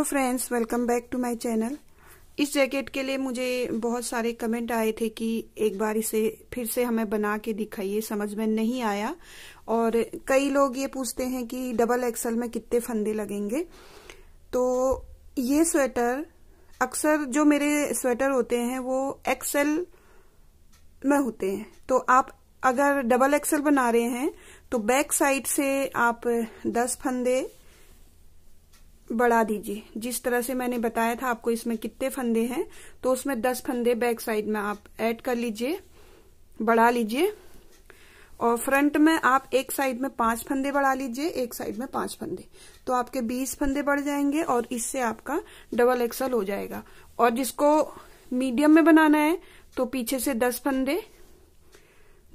hello friends welcome back to my channel इस jacket के लिए मुझे बहुत सारे कमेंट आए थे कि एक बार इसे फिर से हमें बना के दिखाइए समझ में नहीं आया और कई लोग ये पूछते हैं कि डबल एक्सल में कितने फंदे लगेंगे तो ये स्वेटर अक्सर जो मेरे स्वेटर होते हैं वो एक्सल में होते हैं तो आप अगर डबल एक्सल बना रहे हैं तो बैक साइड से आप दस फंदे बढ़ा दीजिए जिस तरह से मैंने बताया था आपको इसमें कितने फंदे हैं तो उसमें दस फंदे बैक साइड में आप ऐड कर लीजिए बढ़ा लीजिए और फ्रंट में आप एक साइड में पांच फंदे बढ़ा लीजिए एक साइड में पांच फंदे तो आपके बीस फंदे बढ़ जाएंगे और इससे आपका डबल एक्सल हो जाएगा और जिसको मीडियम में बनाना है तो पीछे से दस फंदे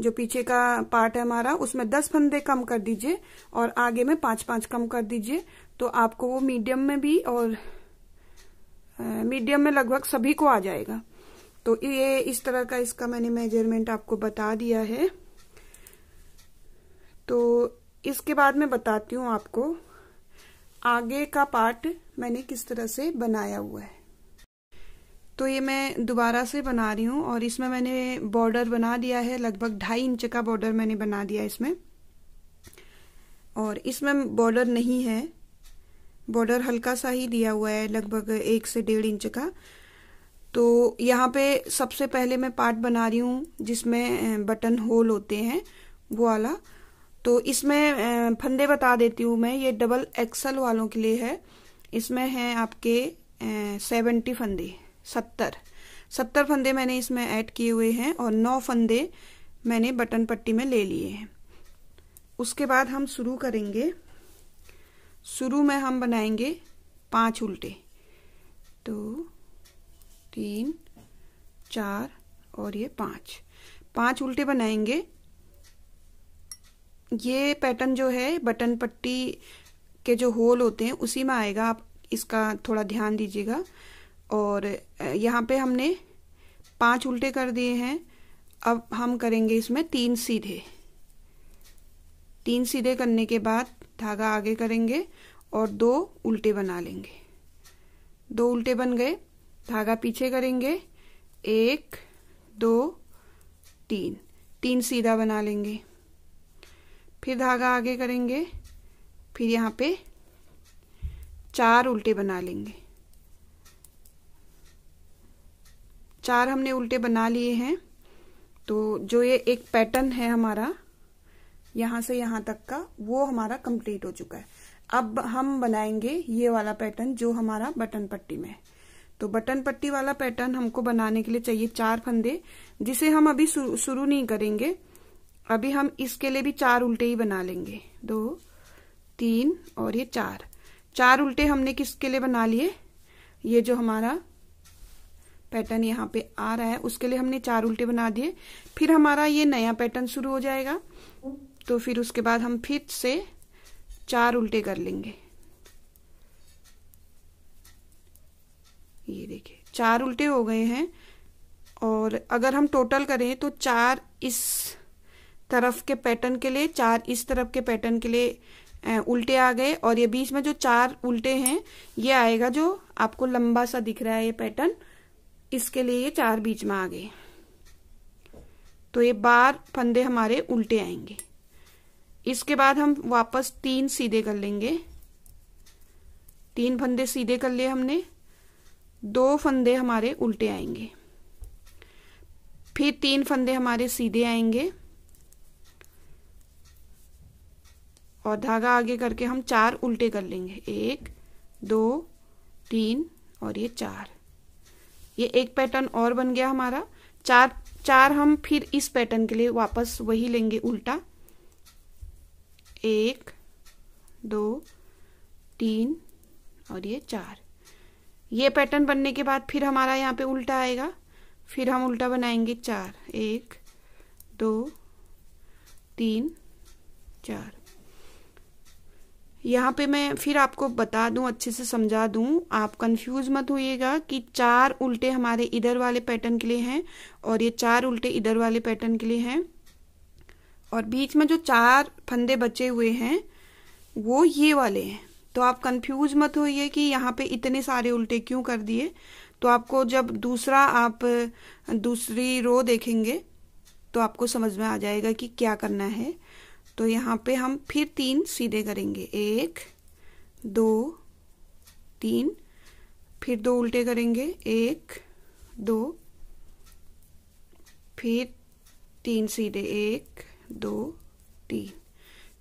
जो पीछे का पार्ट है हमारा उसमें दस फंदे कम कर दीजिए और आगे में पांच पांच कम कर दीजिए तो आपको वो मीडियम में भी और मीडियम में लगभग सभी को आ जाएगा तो ये इस तरह का इसका मैंने मेजरमेंट आपको बता दिया है तो इसके बाद मैं बताती हूँ आपको आगे का पार्ट मैंने किस तरह से बनाया हुआ है तो ये मैं दोबारा से बना रही हूँ और इसमें मैंने बॉर्डर बना दिया है लगभग ढाई इंच का बॉर्डर मैंने बना दिया इसमें और इसमें बॉर्डर नहीं है बॉर्डर हल्का सा ही दिया हुआ है लगभग एक से डेढ़ इंच का तो यहाँ पे सबसे पहले मैं पार्ट बना रही हूँ जिसमें बटन होल होते हैं वो वाला तो इसमें फंदे बता देती हूँ मैं ये डबल एक्सल वालों के लिए है इसमें हैं आपके सेवेंटी फंदे सत्तर सत्तर फंदे मैंने इसमें ऐड किए हुए हैं और नौ फंदे मैंने बटन पट्टी में ले लिए हैं उसके बाद हम शुरू करेंगे शुरू में हम बनाएंगे पांच उल्टे दो तीन चार और ये पांच पांच उल्टे बनाएंगे ये पैटर्न जो है बटन पट्टी के जो होल होते हैं उसी में आएगा आप इसका थोड़ा ध्यान दीजिएगा और यहाँ पे हमने पांच उल्टे कर दिए हैं अब हम करेंगे इसमें तीन सीधे तीन सीधे करने के बाद धागा आगे करेंगे और दो उल्टे बना लेंगे दो उल्टे बन गए धागा पीछे करेंगे एक दो तीन तीन सीधा बना लेंगे फिर धागा आगे करेंगे फिर यहाँ पे चार उल्टे बना लेंगे चार हमने उल्टे बना लिए हैं तो जो ये एक पैटर्न है हमारा यहाँ से यहाँ तक का वो हमारा कंप्लीट हो चुका है अब हम बनाएंगे ये वाला पैटर्न जो हमारा बटन पट्टी में है तो बटन पट्टी वाला पैटर्न हमको बनाने के लिए चाहिए चार फंदे जिसे हम अभी शुरू नहीं करेंगे अभी हम इसके लिए भी चार उल्टे ही बना लेंगे दो तीन और ये चार चार उल्टे हमने किसके लिए बना लिए ये जो हमारा पैटर्न यहाँ पे आ रहा है उसके लिए हमने चार उल्टे बना दिए फिर हमारा ये नया पैटर्न शुरू हो जाएगा तो फिर उसके बाद हम फिर से चार उल्टे कर लेंगे ये देखिए चार उल्टे हो गए हैं और अगर हम टोटल करें तो चार इस तरफ के पैटर्न के लिए चार इस तरफ के पैटर्न के लिए उल्टे आ गए और ये बीच में जो चार उल्टे हैं ये आएगा जो आपको लंबा सा दिख रहा है ये पैटर्न इसके लिए ये चार बीच में आ गए तो ये बार फंदे हमारे उल्टे आएंगे इसके बाद हम वापस तीन सीधे कर लेंगे तीन फंदे सीधे कर लिए हमने दो फंदे हमारे उल्टे आएंगे फिर तीन फंदे हमारे सीधे आएंगे और धागा आगे करके हम चार उल्टे कर लेंगे एक दो तीन और ये चार ये एक पैटर्न और बन गया हमारा चार चार हम फिर इस पैटर्न के लिए वापस वही लेंगे उल्टा एक दो तीन और ये चार ये पैटर्न बनने के बाद फिर हमारा यहाँ पे उल्टा आएगा फिर हम उल्टा बनाएंगे चार एक दो तीन चार यहाँ पे मैं फिर आपको बता दूँ अच्छे से समझा दूँ आप कंफ्यूज मत होइएगा कि चार उल्टे हमारे इधर वाले पैटर्न के लिए हैं और ये चार उल्टे इधर वाले पैटर्न के लिए हैं और बीच में जो चार फंदे बचे हुए हैं वो ये वाले हैं तो आप कंफ्यूज मत होइए कि यहाँ पे इतने सारे उल्टे क्यों कर दिए तो आपको जब दूसरा आप दूसरी रो देखेंगे तो आपको समझ में आ जाएगा कि क्या करना है तो यहाँ पे हम फिर तीन सीधे करेंगे एक दो तीन फिर दो उल्टे करेंगे एक दो फिर तीन सीधे एक दो तीन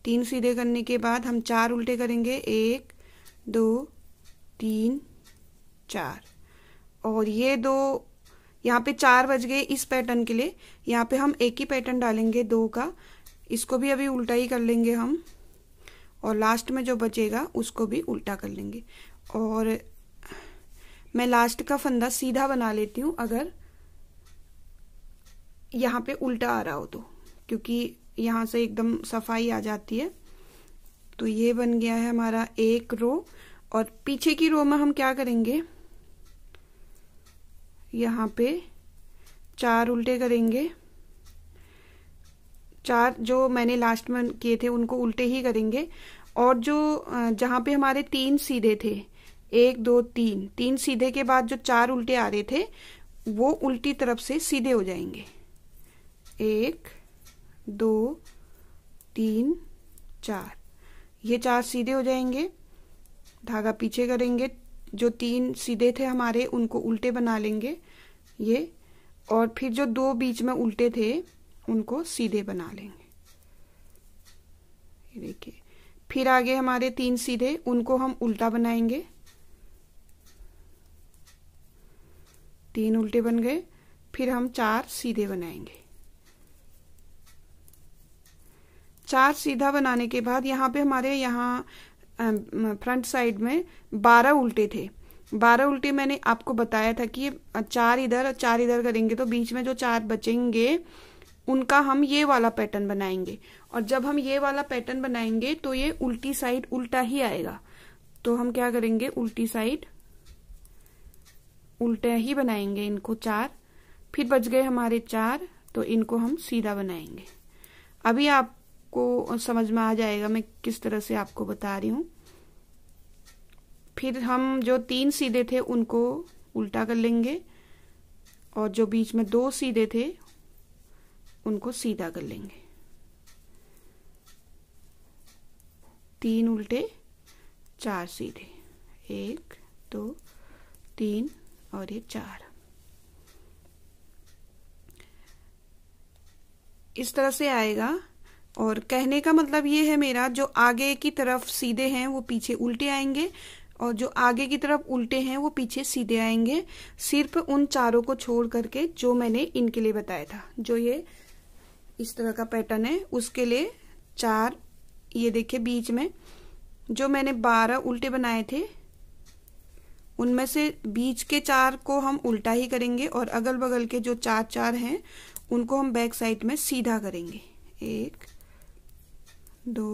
तीन सीधे करने के बाद हम चार उल्टे करेंगे एक दो तीन चार और ये दो यहाँ पे चार बज गए इस पैटर्न के लिए यहाँ पे हम एक ही पैटर्न डालेंगे दो का इसको भी अभी उल्टा ही कर लेंगे हम और लास्ट में जो बचेगा उसको भी उल्टा कर लेंगे और मैं लास्ट का फंदा सीधा बना लेती हूँ अगर यहाँ पे उल्टा आ रहा हो तो क्योंकि यहाँ से एकदम सफाई आ जाती है तो ये बन गया है हमारा एक रो और पीछे की रो में हम क्या करेंगे यहाँ पे चार उल्टे करेंगे चार जो मैंने लास्ट में किए थे उनको उल्टे ही करेंगे और जो जहाँ पे हमारे तीन सीधे थे एक दो तीन तीन सीधे के बाद जो चार उल्टे आ रहे थे वो उल्टी तरफ से सीधे हो जाएंगे एक दो तीन चार ये चार सीधे हो जाएंगे धागा पीछे करेंगे जो तीन सीधे थे हमारे उनको उल्टे बना लेंगे ये और फिर जो दो बीच में उल्टे थे उनको सीधे बना लेंगे ये देखिए फिर आगे हमारे तीन सीधे उनको हम उल्टा बनाएंगे तीन उल्टे बन गए फिर हम चार सीधे बनाएंगे चार सीधा बनाने के बाद यहाँ पे हमारे यहाँ फ्रंट साइड में बारह उल्टे थे बारह उल्टे मैंने आपको बताया था कि चार इधर चार इधर करेंगे तो बीच में जो चार बचेंगे उनका हम ये वाला पैटर्न बनाएंगे और जब हम ये वाला पैटर्न बनाएंगे तो ये उल्टी साइड उल्टा ही आएगा तो हम क्या करेंगे उल्टी साइड उल्टा ही बनाएंगे इनको चार फिर बच गए हमारे चार तो इनको हम सीधा बनाएंगे अभी आप आपको समझ में आ जाएगा मैं किस तरह से आपको बता रही हूँ फिर हम जो तीन सीधे थे उनको उल्टा कर लेंगे और जो बीच में दो सीधे थे उनको सीधा कर लेंगे तीन उल्टे चार सीधे एक दो तीन और ये चार इस तरह से आएगा और कहने का मतलब ये है मेरा जो आगे की तरफ सीधे हैं वो पीछे उल्टे आएंगे और जो आगे की तरफ उल्टे हैं वो पीछे सीधे आएंगे सिर्फ उन चारों को छोड़ करके जो मैंने इनके लिए बताया था जो ये इस तरह का पैटर्न है उसके लिए चार ये देखे बीच में जो मैंने बारह उल्टे बनाए थे उनमें से बीच के चार को हम उल्टा ही करेंगे और अगल बगल के जो चार चार हैं उनको हम बैक साइड में सीधा करेंगे एक दो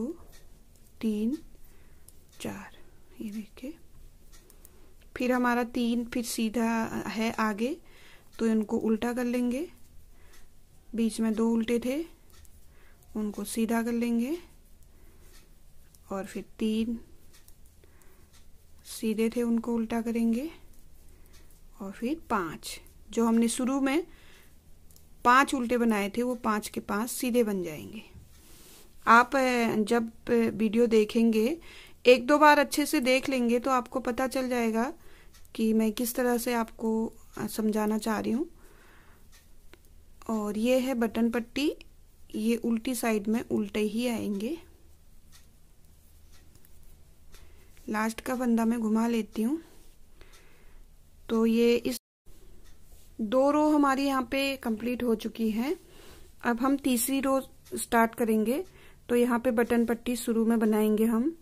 तीन चार ये देखिए फिर हमारा तीन फिर सीधा है आगे तो इनको उल्टा कर लेंगे बीच में दो उल्टे थे उनको सीधा कर लेंगे और फिर तीन सीधे थे उनको उल्टा करेंगे और फिर पाँच जो हमने शुरू में पांच उल्टे बनाए थे वो पांच के पांच सीधे बन जाएंगे आप जब वीडियो देखेंगे एक दो बार अच्छे से देख लेंगे तो आपको पता चल जाएगा कि मैं किस तरह से आपको समझाना चाह रही हूँ और ये है बटन पट्टी ये उल्टी साइड में उल्टे ही आएंगे लास्ट का फंदा मैं घुमा लेती हूँ तो ये इस दो रो हमारी यहाँ पे कंप्लीट हो चुकी है अब हम तीसरी रो स्टार्ट करेंगे तो यहाँ पे बटन पट्टी शुरू में बनाएंगे हम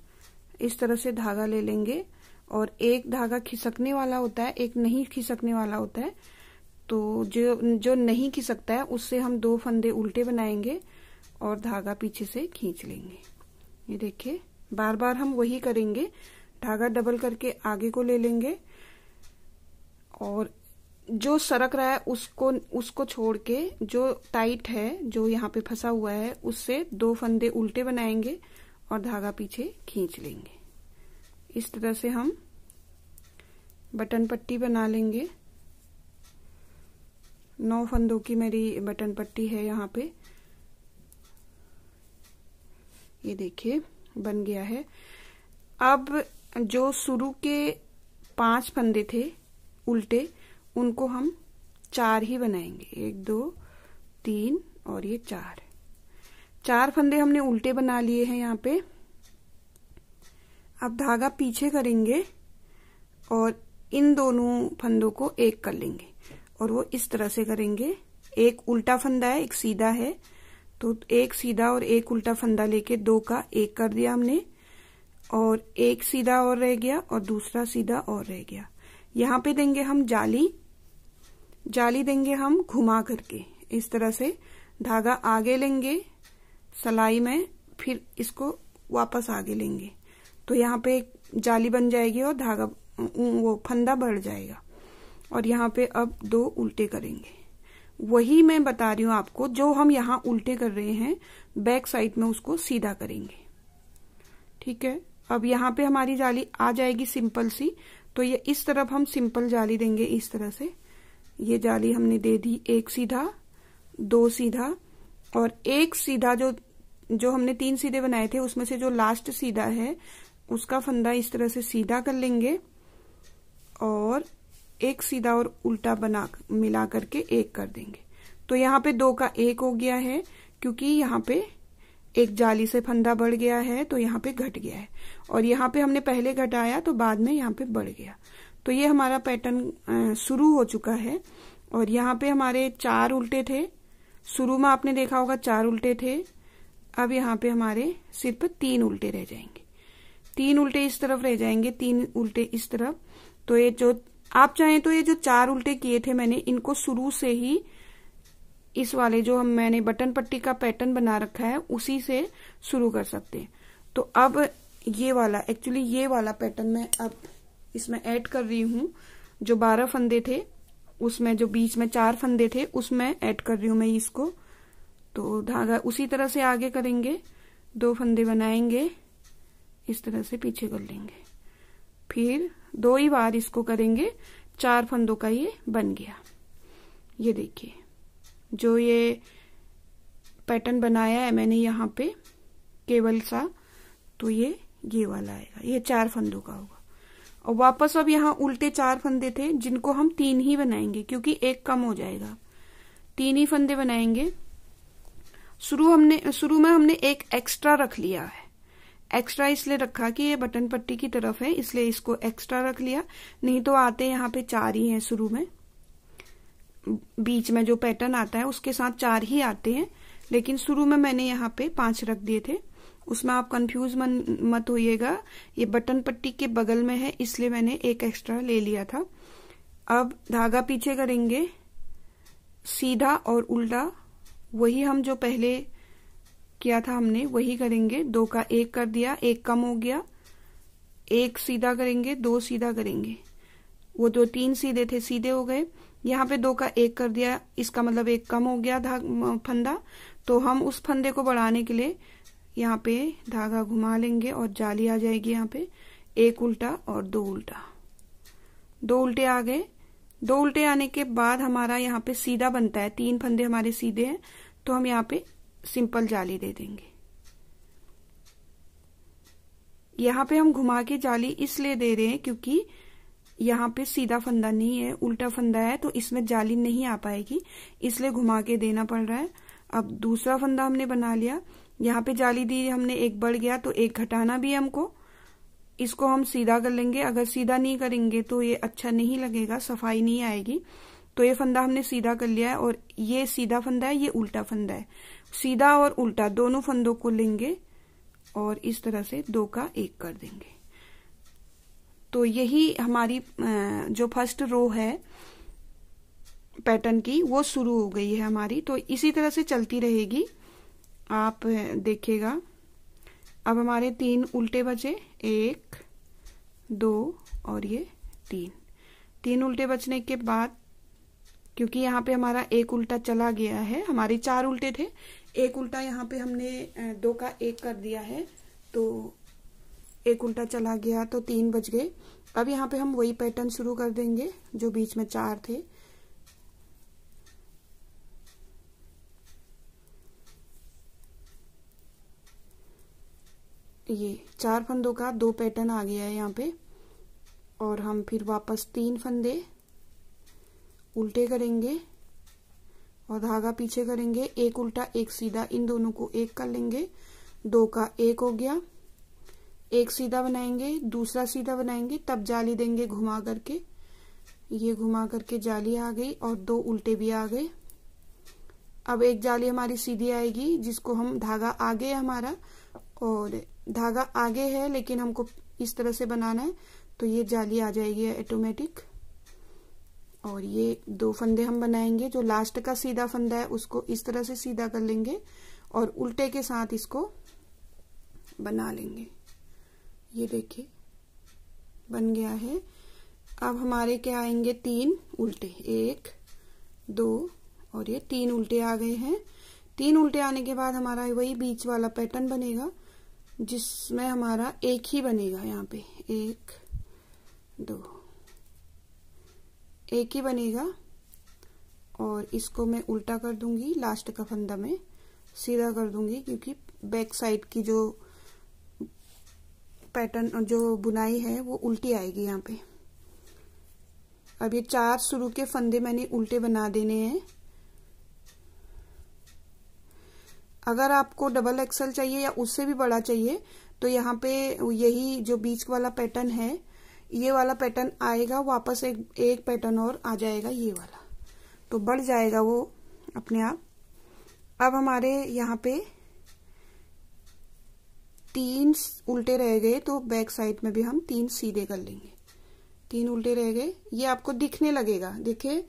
इस तरह से धागा ले लेंगे और एक धागा खिसकने वाला होता है एक नहीं खिसकने वाला होता है तो जो जो नहीं खिसकता है उससे हम दो फंदे उल्टे बनाएंगे और धागा पीछे से खींच लेंगे ये देखिए बार बार हम वही करेंगे धागा डबल करके आगे को ले लेंगे और जो सरक रहा है उसको उसको छोड़ के जो टाइट है जो यहाँ पे फंसा हुआ है उससे दो फंदे उल्टे बनाएंगे और धागा पीछे खींच लेंगे इस तरह से हम बटन पट्टी बना लेंगे नौ फंदों की मेरी बटन पट्टी है यहाँ पे ये देखिए बन गया है अब जो शुरू के पांच फंदे थे उल्टे उनको हम चार ही बनाएंगे एक दो तीन और ये चार चार फंदे हमने उल्टे बना लिए हैं यहाँ पे अब धागा पीछे करेंगे और इन दोनों फंदों को एक कर लेंगे और वो इस तरह से करेंगे एक उल्टा फंदा है एक सीधा है तो एक सीधा और एक उल्टा फंदा लेके दो का एक कर दिया हमने और एक सीधा और रह गया और दूसरा सीधा और रह गया यहाँ पे देंगे हम जाली जाली देंगे हम घुमा करके इस तरह से धागा आगे लेंगे सलाई में फिर इसको वापस आगे लेंगे तो यहाँ पे एक जाली बन जाएगी और धागा वो फंदा बढ़ जाएगा और यहाँ पे अब दो उल्टे करेंगे वही मैं बता रही हूँ आपको जो हम यहाँ उल्टे कर रहे हैं बैक साइड में उसको सीधा करेंगे ठीक है अब यहाँ पे हमारी जाली आ जाएगी सिंपल सी तो ये इस तरफ हम सिंपल जाली देंगे इस तरह से ये जाली हमने दे दी एक सीधा दो सीधा और एक सीधा जो जो हमने तीन सीधे बनाए थे उसमें से जो लास्ट सीधा है उसका फंदा इस तरह से सीधा कर लेंगे और एक सीधा और उल्टा बना मिला करके एक कर देंगे तो यहाँ पे दो का एक हो गया है क्योंकि यहाँ पे एक जाली से फंदा बढ़ गया है तो यहाँ पे घट गया है और यहाँ पे हमने पहले घटाया तो बाद में यहाँ पे बढ़ गया तो ये हमारा पैटर्न शुरू हो चुका है और यहाँ पे हमारे चार उल्टे थे शुरू में आपने देखा होगा चार उल्टे थे अब यहाँ पे हमारे सिर्फ तीन उल्टे रह जाएंगे तीन उल्टे इस तरफ रह जाएंगे तीन उल्टे इस तरफ तो ये जो आप चाहें तो ये जो चार उल्टे किए थे मैंने इनको शुरू से ही इस वाले जो हम मैंने बटन पट्टी का पैटर्न बना रखा है उसी से शुरू कर सकते हैं तो अब ये वाला एक्चुअली ये वाला पैटर्न मैं अब इसमें ऐड कर रही हूँ जो बारह फंदे थे उसमें जो बीच में चार फंदे थे उसमें ऐड कर रही हूं मैं इसको तो धागा उसी तरह से आगे करेंगे दो फंदे बनाएंगे इस तरह से पीछे कर लेंगे फिर दो ही बार इसको करेंगे चार फंदों का ये बन गया ये देखिए जो ये पैटर्न बनाया है मैंने यहाँ पे केवल सा तो ये ये वाला आएगा ये चार फंदों का होगा और वापस अब यहाँ उल्टे चार फंदे थे जिनको हम तीन ही बनाएंगे क्योंकि एक कम हो जाएगा तीन ही फंदे बनाएंगे शुरू हमने शुरू में हमने एक एक्स्ट्रा रख लिया है एक्स्ट्रा इसलिए रखा कि ये बटन पट्टी की तरफ है इसलिए इसको एक्स्ट्रा रख लिया नहीं तो आते यहाँ पे चार ही हैं शुरू में बीच में जो पैटर्न आता है उसके साथ चार ही आते हैं लेकिन शुरू में मैंने यहाँ पे पांच रख दिए थे उसमें आप कंफ्यूज मन मत होइएगा ये बटन पट्टी के बगल में है इसलिए मैंने एक एक्स्ट्रा ले लिया था अब धागा पीछे करेंगे सीधा और उल्टा वही हम जो पहले किया था हमने वही करेंगे दो का एक कर दिया एक कम हो गया एक सीधा करेंगे दो सीधा करेंगे वो जो तीन सीधे थे सीधे हो गए यहाँ पे दो का एक कर दिया इसका मतलब एक कम हो गया धाग फंदा तो हम उस फंदे को बढ़ाने के लिए यहाँ पे धागा घुमा लेंगे और जाली आ जाएगी यहाँ पे एक उल्टा और दो उल्टा दो उल्टे आ गए दो उल्टे आने के बाद हमारा यहाँ पे सीधा बनता है तीन फंदे हमारे सीधे हैं तो हम यहाँ पे सिंपल जाली दे देंगे यहाँ पे हम घुमा के जाली इसलिए दे रहे हैं क्योंकि यहाँ पे सीधा फंदा नहीं है उल्टा फंदा है तो इसमें जाली नहीं आ पाएगी इसलिए घुमा के देना पड़ रहा है अब दूसरा फंदा हमने बना लिया यहाँ पे जाली दी हमने एक बढ़ गया तो एक घटाना भी हमको इसको हम सीधा कर लेंगे अगर सीधा नहीं करेंगे तो ये अच्छा नहीं लगेगा सफाई नहीं आएगी तो ये फंदा हमने सीधा कर लिया है और ये सीधा फंदा है ये उल्टा फंदा है सीधा और उल्टा दोनों फंदों को लेंगे और इस तरह से दो का एक कर देंगे तो यही हमारी जो फर्स्ट रो है पैटर्न की वो शुरू हो गई है हमारी तो इसी तरह से चलती रहेगी आप देखिएगा अब हमारे तीन उल्टे बचे एक दो और ये तीन तीन उल्टे बचने के बाद क्योंकि यहाँ पे हमारा एक उल्टा चला गया है हमारे चार उल्टे थे एक उल्टा यहाँ पे हमने दो का एक कर दिया है तो एक उल्टा चला गया तो तीन बज गए अब यहाँ पे हम वही पैटर्न शुरू कर देंगे जो बीच में चार थे ये चार फंदों का दो पैटर्न आ गया है यहाँ पे और हम फिर वापस तीन फंदे उल्टे करेंगे और धागा पीछे करेंगे एक उल्टा एक सीधा इन दोनों को एक कर लेंगे दो का एक हो गया एक सीधा बनाएंगे दूसरा सीधा बनाएंगे तब जाली देंगे घुमा करके ये घुमा करके जाली आ गई और दो उल्टे भी आ गए अब एक जाली हमारी सीधी आएगी जिसको हम धागा आ हमारा और धागा आगे है लेकिन हमको इस तरह से बनाना है तो ये जाली आ जाएगी ऑटोमेटिक और ये दो फंदे हम बनाएंगे जो लास्ट का सीधा फंदा है उसको इस तरह से सीधा कर लेंगे और उल्टे के साथ इसको बना लेंगे ये देखिए बन गया है अब हमारे क्या आएंगे तीन उल्टे एक दो और ये तीन उल्टे आ गए हैं तीन उल्टे आने के बाद हमारा वही बीच वाला पैटर्न बनेगा जिसमें हमारा एक ही बनेगा यहाँ पे एक दो एक ही बनेगा और इसको मैं उल्टा कर दूंगी लास्ट का फंदा में सीधा कर दूंगी क्योंकि बैक साइड की जो पैटर्न और जो बुनाई है वो उल्टी आएगी यहाँ पे अब ये चार शुरू के फंदे मैंने उल्टे बना देने हैं अगर आपको डबल एक्सल चाहिए या उससे भी बड़ा चाहिए तो यहाँ पे यही जो बीच वाला पैटर्न है ये वाला पैटर्न आएगा वापस एक एक पैटर्न और आ जाएगा ये वाला तो बढ़ जाएगा वो अपने आप अब हमारे यहाँ पे तीन उल्टे रह गए तो बैक साइड में भी हम तीन सीधे कर लेंगे तीन उल्टे रह गए ये आपको दिखने लगेगा देखिये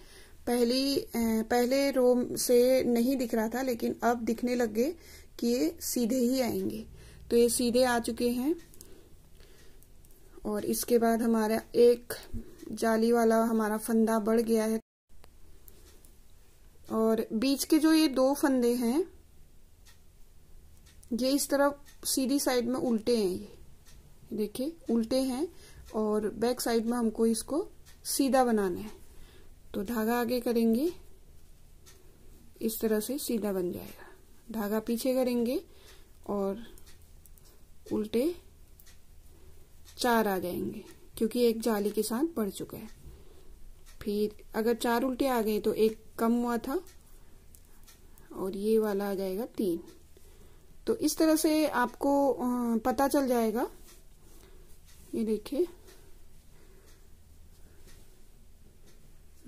पहली पहले रो से नहीं दिख रहा था लेकिन अब दिखने लग गए कि ये सीधे ही आएंगे तो ये सीधे आ चुके हैं और इसके बाद हमारा एक जाली वाला हमारा फंदा बढ़ गया है और बीच के जो ये दो फंदे हैं ये इस तरफ सीधी साइड में उल्टे हैं ये देखिए उल्टे हैं और बैक साइड में हमको इसको सीधा बनाना है तो धागा आगे करेंगे इस तरह से सीधा बन जाएगा धागा पीछे करेंगे और उल्टे चार आ जाएंगे क्योंकि एक जाली के साथ बढ़ चुका है फिर अगर चार उल्टे आ गए तो एक कम हुआ था और ये वाला आ जाएगा तीन तो इस तरह से आपको पता चल जाएगा ये देखिए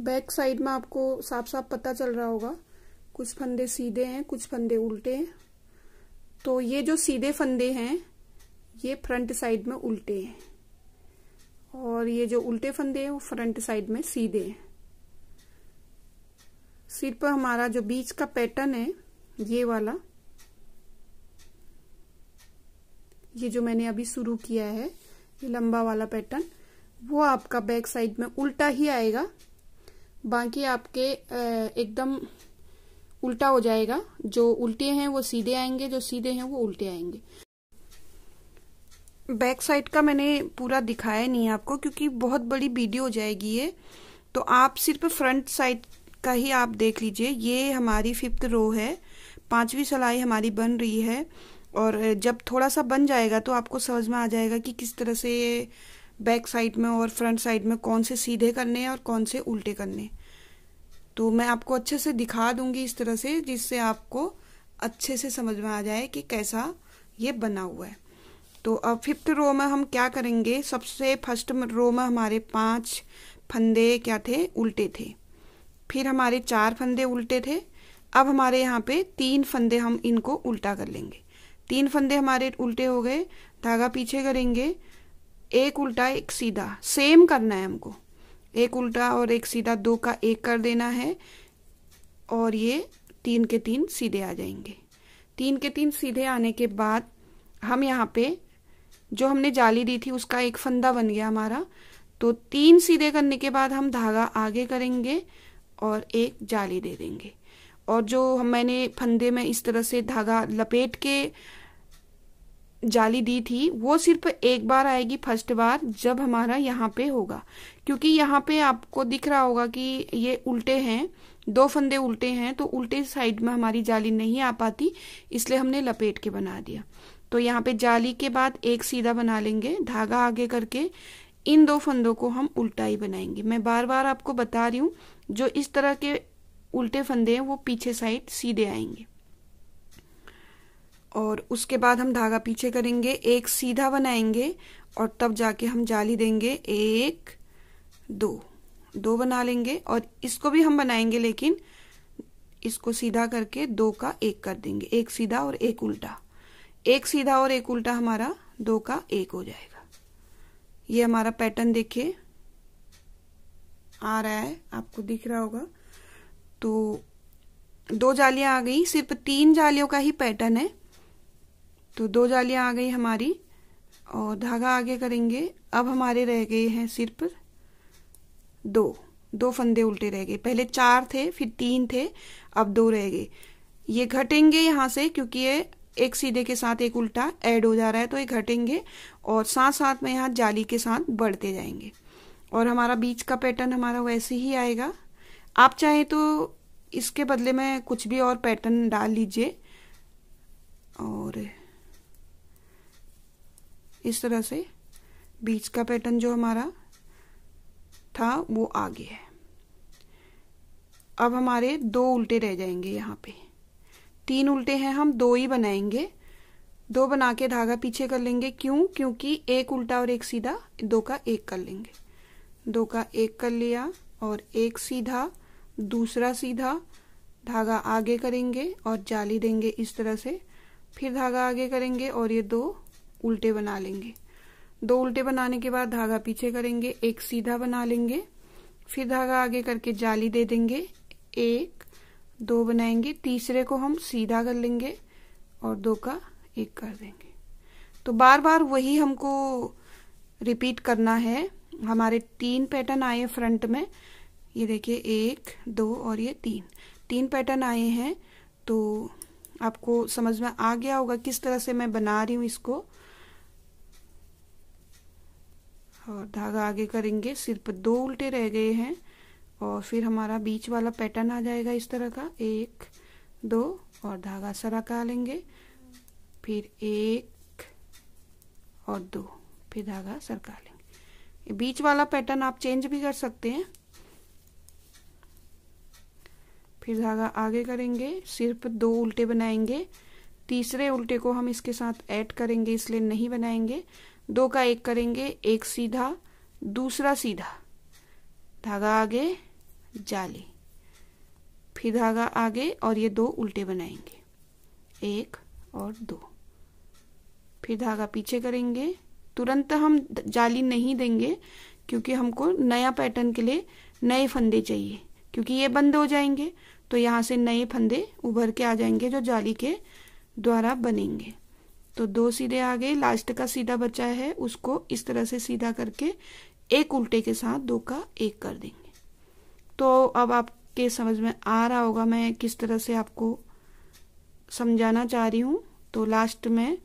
बैक साइड में आपको साफ साफ पता चल रहा होगा कुछ फंदे सीधे हैं कुछ फंदे उल्टे हैं तो ये जो सीधे फंदे हैं ये फ्रंट साइड में उल्टे हैं और ये जो उल्टे फंदे हैं वो फ्रंट साइड में सीधे हैं सिर पर हमारा जो बीच का पैटर्न है ये वाला ये जो मैंने अभी शुरू किया है ये लंबा वाला पैटर्न वो आपका बैक साइड में उल्टा ही आएगा बाकी आपके एकदम उल्टा हो जाएगा जो उल्टे हैं वो सीधे आएंगे जो सीधे हैं वो उल्टे आएंगे बैक साइड का मैंने पूरा दिखाया नहीं आपको क्योंकि बहुत बड़ी वीडियो हो जाएगी ये तो आप सिर्फ फ्रंट साइड का ही आप देख लीजिए ये हमारी फिफ्थ रो है पांचवी सलाई हमारी बन रही है और जब थोड़ा सा बन जाएगा तो आपको समझ में आ जाएगा कि किस तरह से ये बैक साइड में और फ्रंट साइड में कौन से सीधे करने हैं और कौन से उल्टे करने तो मैं आपको अच्छे से दिखा दूंगी इस तरह से जिससे आपको अच्छे से समझ में आ जाए कि कैसा ये बना हुआ है तो अब फिफ्थ रो में हम क्या करेंगे सबसे फर्स्ट रो में हमारे पांच फंदे क्या थे उल्टे थे फिर हमारे चार फंदे उल्टे थे अब हमारे यहाँ पे तीन फंदे हम इनको उल्टा कर लेंगे तीन फंदे हमारे उल्टे हो गए धागा पीछे करेंगे एक उल्टा एक सीधा सेम करना है हमको एक उल्टा और एक सीधा दो का एक कर देना है और ये तीन के तीन सीधे आ जाएंगे तीन के तीन सीधे आने के बाद हम यहाँ पे जो हमने जाली दी थी उसका एक फंदा बन गया हमारा तो तीन सीधे करने के बाद हम धागा आगे करेंगे और एक जाली दे देंगे और जो हम मैंने फंदे में इस तरह से धागा लपेट के जाली दी थी वो सिर्फ एक बार आएगी फर्स्ट बार जब हमारा यहाँ पे होगा क्योंकि यहाँ पे आपको दिख रहा होगा कि ये उल्टे हैं दो फंदे उल्टे हैं तो उल्टे साइड में हमारी जाली नहीं आ पाती इसलिए हमने लपेट के बना दिया तो यहाँ पे जाली के बाद एक सीधा बना लेंगे धागा आगे करके इन दो फंदों को हम उल्टा ही बनाएंगे मैं बार बार आपको बता रही हूँ जो इस तरह के उल्टे फंदे हैं वो पीछे साइड सीधे आएंगे और उसके बाद हम धागा पीछे करेंगे एक सीधा बनाएंगे और तब जाके हम जाली देंगे एक दो दो बना लेंगे और इसको भी हम बनाएंगे लेकिन इसको सीधा करके दो का एक कर देंगे एक सीधा और एक उल्टा एक सीधा और एक उल्टा हमारा दो का एक हो जाएगा ये हमारा पैटर्न देखिए आ रहा है आपको दिख रहा होगा तो दो जालियां आ गई सिर्फ तीन जालियों का ही पैटर्न है तो दो जालियां आ गई हमारी और धागा आगे करेंगे अब हमारे रह गए हैं सिर पर दो दो फंदे उल्टे रह गए पहले चार थे फिर तीन थे अब दो रह गए ये घटेंगे यहाँ से क्योंकि ये एक सीधे के साथ एक उल्टा ऐड हो जा रहा है तो ये घटेंगे और साथ साथ में यहाँ जाली के साथ बढ़ते जाएंगे और हमारा बीच का पैटर्न हमारा वैसे ही आएगा आप चाहें तो इसके बदले में कुछ भी और पैटर्न डाल लीजिए और इस तरह से बीच का पैटर्न जो हमारा था वो आ गया है अब हमारे दो उल्टे रह जाएंगे यहाँ पे तीन उल्टे हैं हम दो ही बनाएंगे दो बना के धागा पीछे कर लेंगे क्यों क्योंकि एक उल्टा और एक सीधा दो का एक कर लेंगे दो का एक कर लिया और एक सीधा दूसरा सीधा धागा आगे करेंगे और जाली देंगे इस तरह से फिर धागा आगे करेंगे और ये दो उल्टे बना लेंगे दो उल्टे बनाने के बाद धागा पीछे करेंगे एक सीधा बना लेंगे फिर धागा आगे करके जाली दे देंगे एक दो बनाएंगे तीसरे को हम सीधा कर लेंगे और दो का एक कर देंगे तो बार बार वही हमको रिपीट करना है हमारे तीन पैटर्न आए फ्रंट में ये देखिए एक दो और ये तीन तीन पैटर्न आए हैं तो आपको समझ में आ गया होगा किस तरह से मैं बना रही हूँ इसको और धागा आगे करेंगे सिर्फ दो उल्टे रह गए हैं और फिर हमारा बीच वाला पैटर्न आ जाएगा इस तरह का एक दो और धागा सराका लेंगे फिर एक और दो फिर धागा सरका लेंगे बीच वाला पैटर्न आप चेंज भी कर सकते हैं फिर धागा आगे करेंगे सिर्फ दो उल्टे बनाएंगे तीसरे उल्टे को हम इसके साथ ऐड करेंगे इसलिए नहीं बनाएंगे दो का एक करेंगे एक सीधा दूसरा सीधा धागा आगे जाली फिर धागा आगे और ये दो उल्टे बनाएंगे एक और दो फिर धागा पीछे करेंगे तुरंत हम जाली नहीं देंगे क्योंकि हमको नया पैटर्न के लिए नए फंदे चाहिए क्योंकि ये बंद हो जाएंगे तो यहाँ से नए फंदे उभर के आ जाएंगे जो जाली के द्वारा बनेंगे तो दो सीधे आ गए लास्ट का सीधा बचा है उसको इस तरह से सीधा करके एक उल्टे के साथ दो का एक कर देंगे तो अब आपके समझ में आ रहा होगा मैं किस तरह से आपको समझाना चाह रही हूँ तो लास्ट में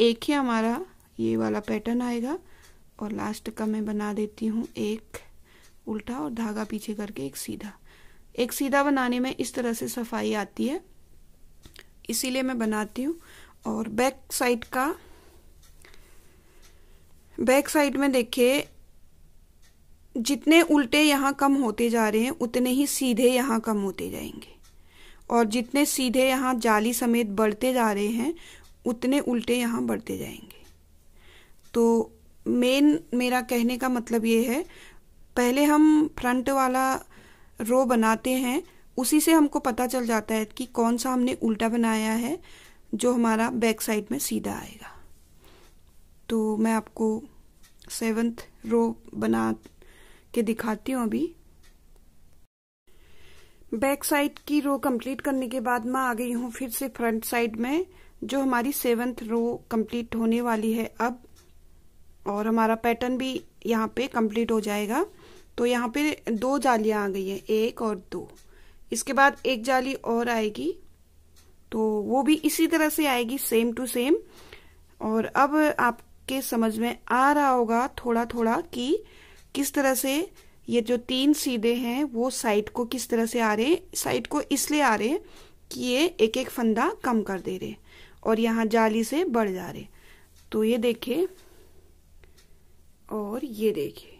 एक ही हमारा ये वाला पैटर्न आएगा और लास्ट का मैं बना देती हूँ एक उल्टा और धागा पीछे करके एक सीधा एक सीधा बनाने में इस तरह से सफाई आती है इसीलिए मैं बनाती हूँ और बैक साइड का बैक साइड में देखिए जितने उल्टे यहाँ कम होते जा रहे हैं उतने ही सीधे यहाँ कम होते जाएंगे और जितने सीधे यहाँ जाली समेत बढ़ते जा रहे हैं उतने उल्टे यहाँ बढ़ते जाएंगे तो मेन मेरा कहने का मतलब ये है पहले हम फ्रंट वाला रो बनाते हैं उसी से हमको पता चल जाता है कि कौन सा हमने उल्टा बनाया है जो हमारा बैक साइड में सीधा आएगा तो मैं आपको सेवन्थ रो बना के दिखाती हूँ अभी बैक साइड की रो कंप्लीट करने के बाद मैं आ गई हूँ फिर से फ्रंट साइड में जो हमारी सेवन्थ रो कंप्लीट होने वाली है अब और हमारा पैटर्न भी यहाँ पे कंप्लीट हो जाएगा तो यहाँ पे दो जालियाँ आ गई हैं एक और दो इसके बाद एक जाली और आएगी तो वो भी इसी तरह से आएगी सेम टू सेम और अब आपके समझ में आ रहा होगा थोड़ा थोड़ा कि किस तरह से ये जो तीन सीधे हैं वो साइड को किस तरह से आ रहे साइड को इसलिए आ रहे कि ये एक एक फंदा कम कर दे रहे और यहाँ जाली से बढ़ जा रहे तो ये देखिए और ये देखिए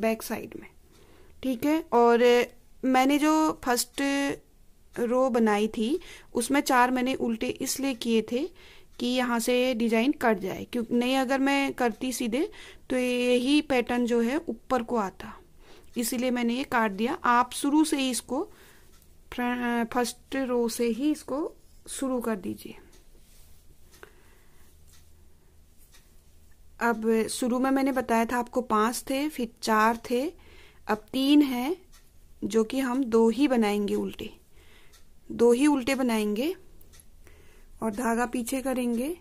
बैक साइड में ठीक है और मैंने जो फर्स्ट रो बनाई थी उसमें चार मैंने उल्टे इसलिए किए थे कि यहाँ से ये डिजाइन कट जाए क्योंकि नहीं अगर मैं करती सीधे तो यही पैटर्न जो है ऊपर को आता इसीलिए मैंने ये काट दिया आप शुरू से ही इसको फर्स्ट रो से ही इसको शुरू कर दीजिए अब शुरू में मैंने बताया था आपको पांच थे फिर चार थे अब तीन है जो कि हम दो ही बनाएंगे उल्टे दो ही उल्टे बनाएंगे और धागा पीछे करेंगे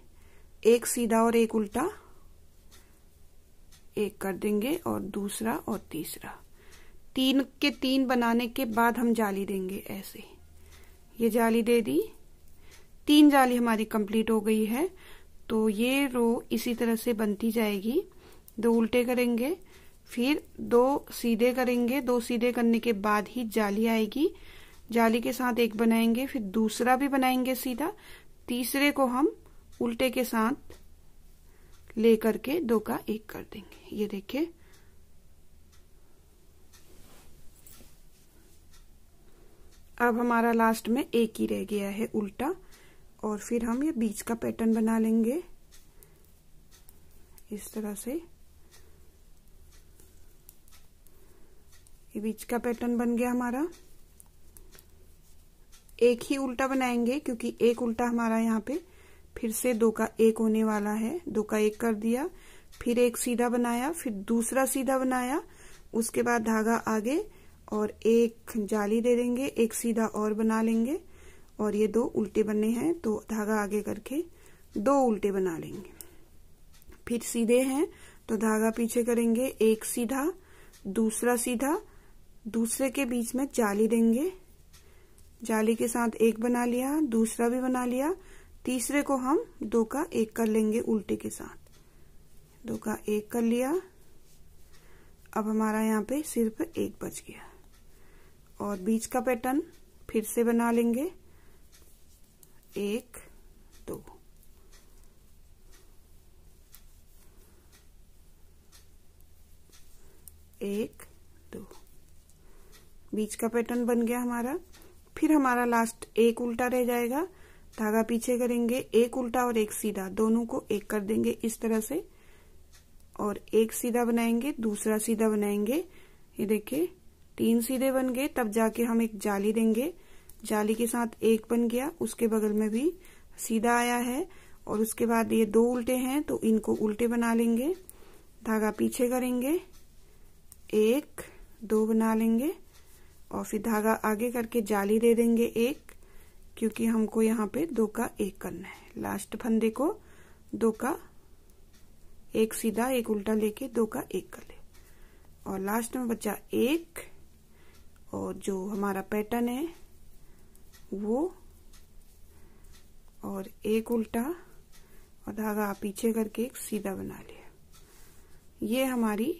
एक सीधा और एक उल्टा एक कर देंगे और दूसरा और तीसरा तीन के तीन बनाने के बाद हम जाली देंगे ऐसे ये जाली दे दी तीन जाली हमारी कंप्लीट हो गई है तो ये रो इसी तरह से बनती जाएगी दो उल्टे करेंगे फिर दो सीधे करेंगे दो सीधे करने के बाद ही जाली आएगी जाली के साथ एक बनाएंगे फिर दूसरा भी बनाएंगे सीधा तीसरे को हम उल्टे के साथ ले करके दो का एक कर देंगे ये देखिए अब हमारा लास्ट में एक ही रह गया है उल्टा और फिर हम ये बीच का पैटर्न बना लेंगे इस तरह से ये बीच का पैटर्न बन गया हमारा एक ही उल्टा बनाएंगे क्योंकि एक उल्टा हमारा यहाँ पे फिर से दो का एक होने वाला है दो का एक कर दिया फिर एक सीधा बनाया फिर दूसरा सीधा बनाया उसके बाद धागा आगे और एक जाली दे देंगे एक सीधा और बना लेंगे और ये दो उल्टे बने हैं तो धागा आगे करके दो उल्टे बना लेंगे फिर सीधे हैं तो धागा पीछे करेंगे एक सीधा दूसरा सीधा दूसरे के बीच में जाली देंगे जाली के साथ एक बना लिया दूसरा भी बना लिया तीसरे को हम दो का एक कर लेंगे उल्टे के साथ दो का एक कर लिया अब हमारा यहाँ पे सिर्फ एक बच गया और बीच का पैटर्न फिर से बना लेंगे एक दो एक दो बीच का पैटर्न बन गया हमारा फिर हमारा लास्ट एक उल्टा रह जाएगा धागा पीछे करेंगे एक उल्टा और एक सीधा दोनों को एक कर देंगे इस तरह से और एक सीधा बनाएंगे दूसरा सीधा बनाएंगे ये देखिए तीन सीधे बन गए तब जाके हम एक जाली देंगे जाली के साथ एक बन गया उसके बगल में भी सीधा आया है और उसके बाद ये दो उल्टे हैं तो इनको उल्टे बना लेंगे धागा पीछे करेंगे एक दो बना लेंगे और फिर धागा आगे करके जाली दे देंगे एक क्योंकि हमको यहाँ पे दो का एक करना है लास्ट फंदे को दो का एक सीधा एक उल्टा लेके दो का एक कर ले और लास्ट में बचा एक और जो हमारा पैटर्न है वो और एक उल्टा और धागा पीछे करके एक सीधा बना लिया ये हमारी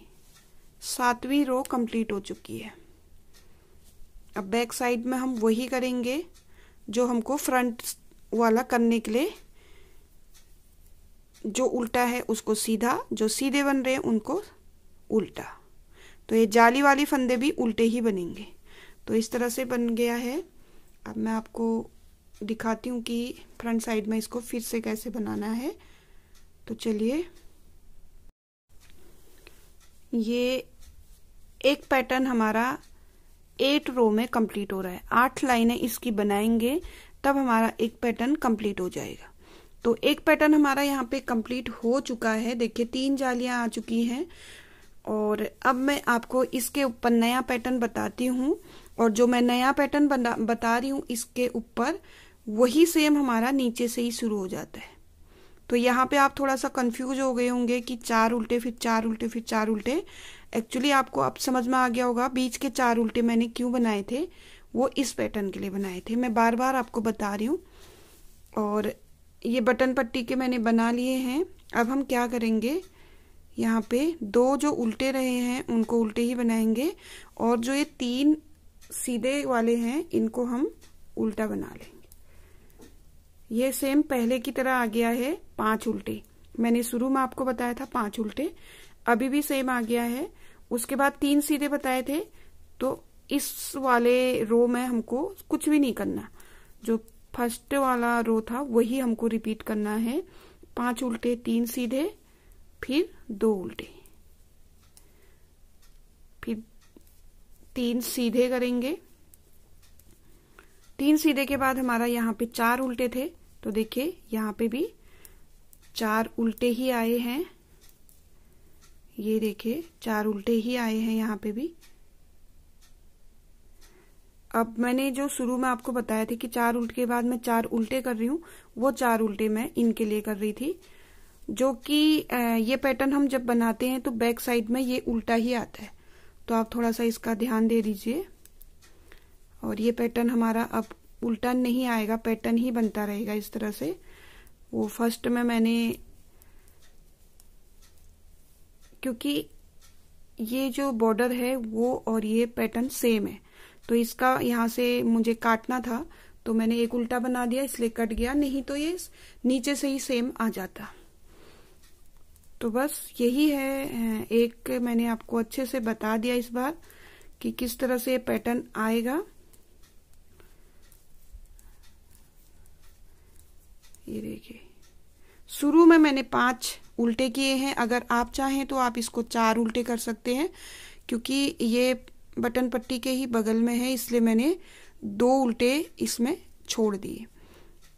सातवीं रो कंप्लीट हो चुकी है अब बैक साइड में हम वही करेंगे जो हमको फ्रंट वाला करने के लिए जो उल्टा है उसको सीधा जो सीधे बन रहे हैं उनको उल्टा तो ये जाली वाली फंदे भी उल्टे ही बनेंगे तो इस तरह से बन गया है अब मैं आपको दिखाती हूँ कि फ्रंट साइड में इसको फिर से कैसे बनाना है तो चलिए ये एक पैटर्न हमारा एट रो में कंप्लीट हो रहा है आठ लाइनें इसकी बनाएंगे तब हमारा एक पैटर्न कंप्लीट हो जाएगा तो एक पैटर्न हमारा यहाँ पे कंप्लीट हो चुका है देखिए तीन जालियां आ चुकी हैं और अब मैं आपको इसके ऊपर नया पैटर्न बताती हूँ और जो मैं नया पैटर्न बता रही हूँ इसके ऊपर वही सेम हमारा नीचे से ही शुरू हो जाता है तो यहाँ पे आप थोड़ा सा कंफ्यूज हो गए होंगे कि चार उल्टे फिर चार उल्टे फिर चार उल्टे एक्चुअली आपको अब समझ में आ गया होगा बीच के चार उल्टे मैंने क्यों बनाए थे वो इस पैटर्न के लिए बनाए थे मैं बार बार आपको बता रही हूँ और ये बटन पट्टी के मैंने बना लिए हैं अब हम क्या करेंगे यहाँ पे दो जो उल्टे रहे हैं उनको उल्टे ही बनाएंगे और जो ये तीन सीधे वाले हैं इनको हम उल्टा बना लें ये सेम पहले की तरह आ गया है पांच उल्टे मैंने शुरू में आपको बताया था पांच उल्टे अभी भी सेम आ गया है उसके बाद तीन सीधे बताए थे तो इस वाले रो में हमको कुछ भी नहीं करना जो फर्स्ट वाला रो था वही हमको रिपीट करना है पांच उल्टे तीन सीधे फिर दो उल्टे फिर तीन सीधे करेंगे तीन सीधे के बाद हमारा यहाँ पे चार उल्टे थे तो देखिए यहाँ पे भी चार उल्टे ही आए हैं ये देखिए चार उल्टे ही आए हैं यहाँ पे भी अब मैंने जो शुरू में आपको बताया था कि चार उल्टे के बाद मैं चार उल्टे कर रही हूँ वो चार उल्टे मैं इनके लिए कर रही थी जो कि ये पैटर्न हम जब बनाते हैं तो बैक साइड में ये उल्टा ही आता है तो आप थोड़ा सा इसका ध्यान दे दीजिए और ये पैटर्न हमारा अब उल्टा नहीं आएगा पैटर्न ही बनता रहेगा इस तरह से वो फर्स्ट में मैंने क्योंकि ये जो बॉर्डर है वो और ये पैटर्न सेम है तो इसका यहाँ से मुझे काटना था तो मैंने एक उल्टा बना दिया इसलिए कट गया नहीं तो ये नीचे से ही सेम आ जाता तो बस यही है एक मैंने आपको अच्छे से बता दिया इस बार कि किस तरह से ये पैटर्न आएगा ये देखिए शुरू में मैंने पांच उल्टे किए हैं अगर आप चाहें तो आप इसको चार उल्टे कर सकते हैं क्योंकि ये बटन पट्टी के ही बगल में है इसलिए मैंने दो उल्टे इसमें छोड़ दिए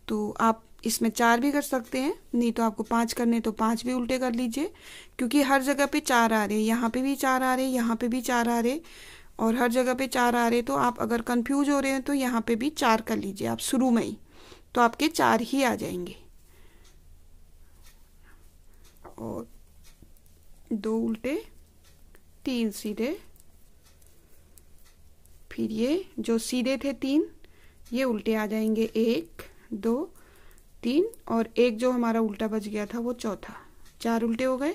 तो आप इसमें चार भी कर सकते हैं नहीं तो आपको पाँच करने तो पाँच भी उल्टे कर लीजिए क्योंकि हर जगह पे चार आ रहे हैं यहाँ पे भी चार आ रहे हैं यहाँ पे भी चार आ रहे और हर जगह पे चार आ रहे तो आप अगर कंफ्यूज हो रहे हैं तो यहाँ पे भी चार कर लीजिए आप शुरू में ही तो आपके चार ही आ जाएंगे और दो उल्टे तीन सीधे फिर ये जो सीधे थे तीन ये उल्टे आ जाएंगे एक दो तीन और एक जो हमारा उल्टा बच गया था वो चौथा चार उल्टे हो गए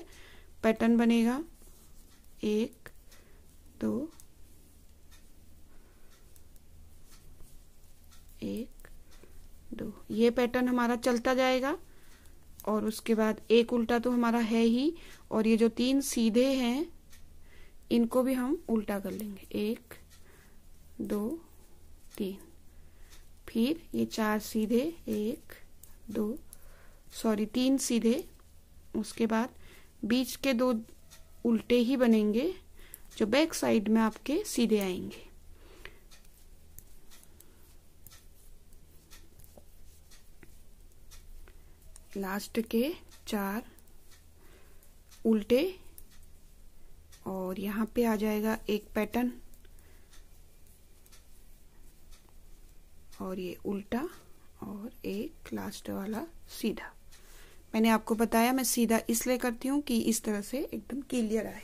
पैटर्न बनेगा एक दो एक दो ये पैटर्न हमारा चलता जाएगा और उसके बाद एक उल्टा तो हमारा है ही और ये जो तीन सीधे हैं इनको भी हम उल्टा कर लेंगे एक दो तीन फिर ये चार सीधे एक दो सॉरी तीन सीधे उसके बाद बीच के दो उल्टे ही बनेंगे जो बैक साइड में आपके सीधे आएंगे लास्ट के चार उल्टे और यहाँ पे आ जाएगा एक पैटर्न और ये उल्टा और एक लास्ट वाला सीधा मैंने आपको बताया मैं सीधा इसलिए करती हूँ कि इस तरह से एकदम क्लियर आए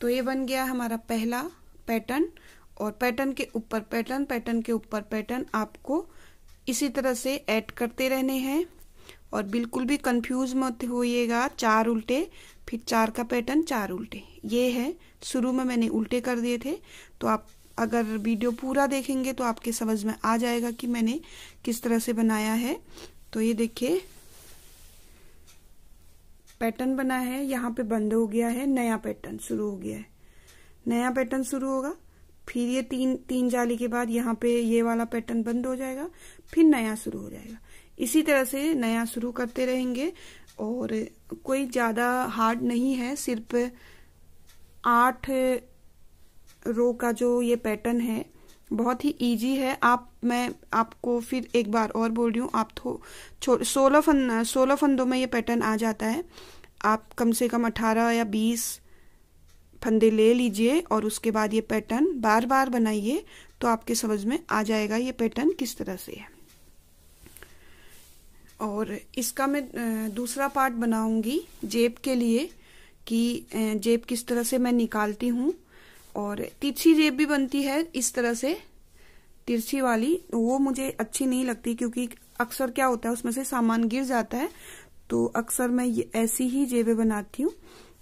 तो ये बन गया हमारा पहला पैटर्न और पैटर्न के ऊपर पैटर्न पैटर्न के ऊपर पैटर्न आपको इसी तरह से ऐड करते रहने हैं और बिल्कुल भी कंफ्यूज मत होइएगा चार उल्टे फिर चार का पैटर्न चार उल्टे ये है शुरू में मैंने उल्टे कर दिए थे तो आप अगर वीडियो पूरा देखेंगे तो आपके समझ में आ जाएगा कि मैंने किस तरह से बनाया है तो ये देखिए पैटर्न बना है यहाँ पे बंद हो गया है नया पैटर्न शुरू हो गया है नया पैटर्न शुरू होगा फिर ये तीन तीन जाली के बाद यहाँ पे ये वाला पैटर्न बंद हो जाएगा फिर नया शुरू हो जाएगा इसी तरह से नया शुरू करते रहेंगे और कोई ज़्यादा हार्ड नहीं है सिर्फ आठ रो का जो ये पैटर्न है बहुत ही इजी है आप मैं आपको फिर एक बार और बोल रही हूँ आप थो सोलह फन सोलह फंदों में ये पैटर्न आ जाता है आप कम से कम अठारह या बीस फंदे ले लीजिए और उसके बाद ये पैटर्न बार बार बनाइए तो आपके समझ में आ जाएगा ये पैटर्न किस तरह से है और इसका मैं दूसरा पार्ट बनाऊंगी जेब के लिए कि जेब किस तरह से मैं निकालती हूँ और तिरछी जेब भी बनती है इस तरह से तिरछी वाली वो मुझे अच्छी नहीं लगती क्योंकि अक्सर क्या होता है उसमें से सामान गिर जाता है तो अक्सर मैं ऐसी ही जेबें बनाती हूँ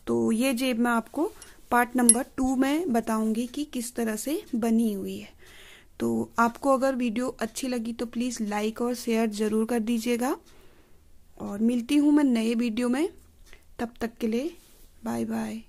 तो ये जेब मैं आपको पार्ट नंबर टू में बताऊंगी कि किस तरह से बनी हुई है तो आपको अगर वीडियो अच्छी लगी तो प्लीज़ लाइक और शेयर ज़रूर कर दीजिएगा और मिलती हूँ मैं नए वीडियो में तब तक के लिए बाय बाय